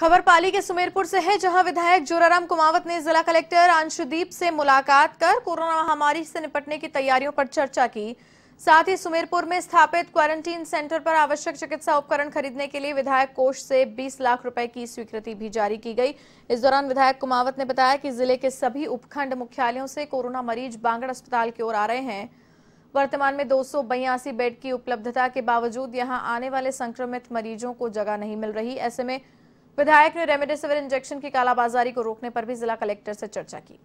खबर पाली के सुमेरपुर से है जहां विधायक जोराराम कुमावत ने जिला कलेक्टर अंशुदीप से मुलाकात कर कोरोना महामारी से निपटने की तैयारियों पर चर्चा की साथ ही सुमेरपुर में स्थापित क्वारंटीन सेंटर पर आवश्यक चिकित्सा उपकरण खरीदने के लिए विधायक कोष से 20 लाख रुपए की स्वीकृति भी जारी की गई इस दौरान विधायक कुमावत ने बताया कि जिले के सभी उपखंड मुख्यालयों से कोरोना मरीज बांगड़ अस्पताल की ओर आ रहे हैं वर्तमान में दो बेड की उपलब्धता के बावजूद यहाँ आने वाले संक्रमित मरीजों को जगह नहीं मिल रही ऐसे में विधायक ने रेमडेसिविर इंजेक्शन की कालाबाजारी को रोकने पर भी जिला कलेक्टर से चर्चा की